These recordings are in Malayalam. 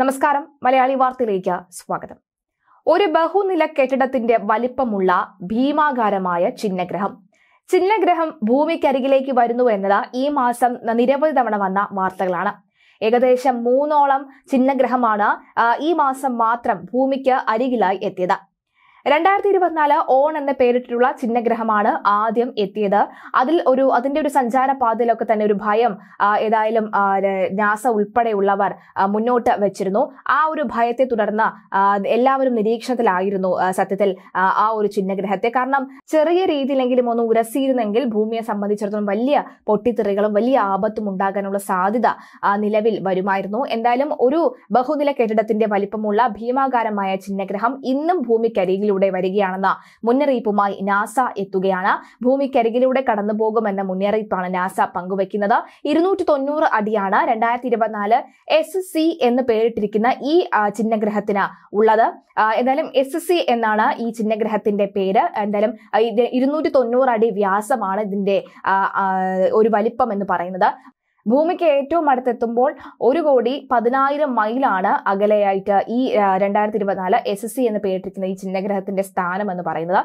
നമസ്കാരം മലയാളി വാർത്തയിലേക്ക് സ്വാഗതം ഒരു ബഹുനില കെട്ടിടത്തിന്റെ വലിപ്പമുള്ള ഭീമാകാരമായ ചിഹ്നഗ്രഹം ചിഹ്നഗ്രഹം ഭൂമിക്കരികിലേക്ക് വരുന്നു എന്നത് ഈ മാസം നിരവധി തവണ വന്ന വാർത്തകളാണ് ഏകദേശം മൂന്നോളം ചിഹ്നഗ്രഹമാണ് ഈ മാസം മാത്രം ഭൂമിക്ക് അരികിലായി എത്തിയത് രണ്ടായിരത്തി ഇരുപത്തിനാല് ഓൺ എന്ന പേരിട്ടിട്ടുള്ള ചിഹ്നഗ്രഹമാണ് ആദ്യം എത്തിയത് അതിൽ ഒരു അതിന്റെ ഒരു സഞ്ചാരപാതയിലൊക്കെ തന്നെ ഒരു ഭയം ഏതായാലും നാസ ഉൾപ്പെടെയുള്ളവർ മുന്നോട്ട് വെച്ചിരുന്നു ആ ഒരു ഭയത്തെ തുടർന്ന് എല്ലാവരും നിരീക്ഷണത്തിലായിരുന്നു സത്യത്തിൽ ആ ഒരു ചിഹ്നഗ്രഹത്തെ കാരണം ചെറിയ രീതിയിലെങ്കിലും ഒന്ന് ഉരസിയിരുന്നെങ്കിൽ ഭൂമിയെ സംബന്ധിച്ചിടത്തോളം വലിയ പൊട്ടിത്തെറികളും വലിയ ആപത്തും ഉണ്ടാകാനുള്ള സാധ്യത നിലവിൽ വരുമായിരുന്നു എന്തായാലും ഒരു ബഹുനില കെട്ടിടത്തിന്റെ വലിപ്പമുള്ള ഭീമാകാരമായ ചിഹ്നഗ്രഹം ഇന്നും ഭൂമിക്കരികിലും ഭൂമിയിലൂടെ വരികയാണെന്ന മുന്നറിയിപ്പുമായി നാസ എത്തുകയാണ് ഭൂമിക്കരികിലൂടെ കടന്നു പോകുമെന്ന മുന്നറിയിപ്പാണ് നാസ പങ്കുവയ്ക്കുന്നത് ഇരുന്നൂറ്റി തൊണ്ണൂറ് അടിയാണ് രണ്ടായിരത്തി ഇരുപത്തിനാല് എസ് സി എന്ന് പേരിട്ടിരിക്കുന്ന ഈ ചിഹ്നഗ്രഹത്തിന് ഉള്ളത് എന്തായാലും എസ് സി എന്നാണ് ഈ ചിഹ്നഗ്രഹത്തിന്റെ പേര് എന്തായാലും ഇരുന്നൂറ്റി തൊണ്ണൂറ് അടി വ്യാസമാണ് ഇതിന്റെ ഒരു വലിപ്പം എന്ന് പറയുന്നത് ഭൂമിക്ക് ഏറ്റവും അടുത്തെത്തുമ്പോൾ ഒരു കോടി പതിനായിരം മൈലാണ് അകലെയായിട്ട് ഈ രണ്ടായിരത്തി ഇരുപത്തിനാല് എസ് എസ് സി എന്ന് പേരിട്ടിരിക്കുന്ന ഈ ചിഹ്നഗ്രഹത്തിന്റെ സ്ഥാനം എന്ന് പറയുന്നത്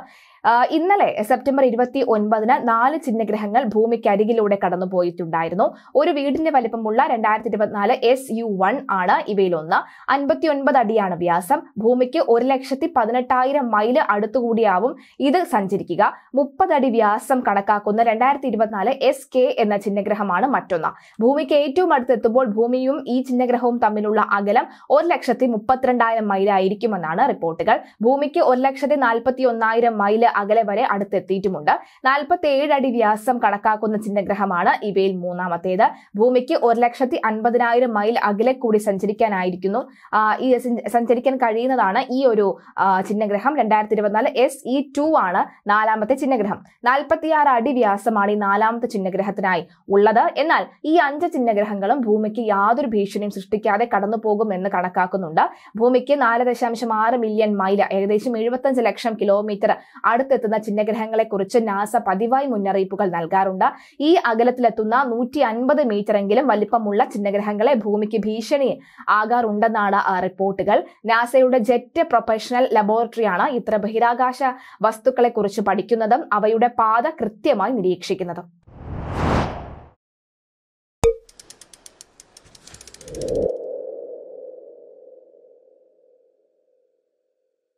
ഇന്നലെ സെപ്റ്റംബർ ഇരുപത്തി ഒൻപതിന് നാല് ചിഹ്നഗ്രഹങ്ങൾ ഭൂമിക്കരികിലൂടെ കടന്നു പോയിട്ടുണ്ടായിരുന്നു ഒരു വീടിന്റെ വലിപ്പമുള്ള രണ്ടായിരത്തി ഇരുപത്തിനാല് എസ് യു വൺ ആണ് ഇവയിലൊന്ന് അൻപത്തി ഒൻപത് അടിയാണ് വ്യാസം ഭൂമിക്ക് ഒരു ലക്ഷത്തി പതിനെട്ടായിരം മൈല് അടുത്തുകൂടിയാവും ഇത് സഞ്ചരിക്കുക മുപ്പതടി വ്യാസം കണക്കാക്കുന്ന രണ്ടായിരത്തി ഇരുപത്തിനാല് എസ് കെ എന്ന ചിഹ്നഗ്രഹമാണ് മറ്റൊന്ന് ഭൂമിക്ക് ഏറ്റവും അടുത്തെത്തുമ്പോൾ ഭൂമിയും ഈ ചിഹ്നഗ്രഹവും തമ്മിലുള്ള അകലം ഒരു ലക്ഷത്തി മുപ്പത്തിരണ്ടായിരം മൈലായിരിക്കുമെന്നാണ് റിപ്പോർട്ടുകൾ ഭൂമിക്ക് ഒരു ലക്ഷത്തി നാൽപ്പത്തി ഒന്നായിരം മൈല് അകലെ വരെ അടുത്തെത്തിയിട്ടുമുണ്ട് നാൽപ്പത്തി ഏഴ് അടി വ്യാസം കണക്കാക്കുന്ന ചിഹ്നഗ്രഹമാണ് ഇവയിൽ മൂന്നാമത്തേത് ഭൂമിക്ക് ഒരു ലക്ഷത്തി അൻപതിനായിരം മൈൽ അകലെ കൂടി സഞ്ചരിക്കാനായിരിക്കുന്നു ഈ സഞ്ചരിക്കാൻ കഴിയുന്നതാണ് ഈ ഒരു ചിഹ്നഗ്രഹം രണ്ടായിരത്തി ഇരുപത്തിനാല് എസ് ഇ ടു ആണ് നാലാമത്തെ ചിഹ്നഗ്രഹം നാൽപ്പത്തിയാറ് അടി വ്യാസമാണ് ഈ നാലാമത്തെ ചിഹ്നഗ്രഹത്തിനായി ഉള്ളത് എന്നാൽ ഈ ഈ അഞ്ച് ചിഹ്നഗ്രഹങ്ങളും ഭൂമിക്ക് യാതൊരു ഭീഷണിയും സൃഷ്ടിക്കാതെ കടന്നു പോകുമെന്ന് കണക്കാക്കുന്നുണ്ട് ഭൂമിക്ക് നാല് ദശാംശം ആറ് മില്യൺ മൈൽ ഏകദേശം എഴുപത്തഞ്ച് ലക്ഷം കിലോമീറ്റർ അടുത്തെത്തുന്ന കുറിച്ച് നാസ പതിവായി മുന്നറിയിപ്പുകൾ നൽകാറുണ്ട് ഈ അകലത്തിലെത്തുന്ന നൂറ്റി അൻപത് എങ്കിലും വലിപ്പമുള്ള ചിഹ്നഗ്രഹങ്ങളെ ഭൂമിക്ക് ഭീഷണി ആകാറുണ്ടെന്നാണ് റിപ്പോർട്ടുകൾ നാസയുടെ ജെറ്റ് പ്രൊഫഷണൽ ലബോറട്ടറിയാണ് ഇത്ര ബഹിരാകാശ വസ്തുക്കളെക്കുറിച്ച് പഠിക്കുന്നതും അവയുടെ പാത കൃത്യമായി നിരീക്ഷിക്കുന്നതും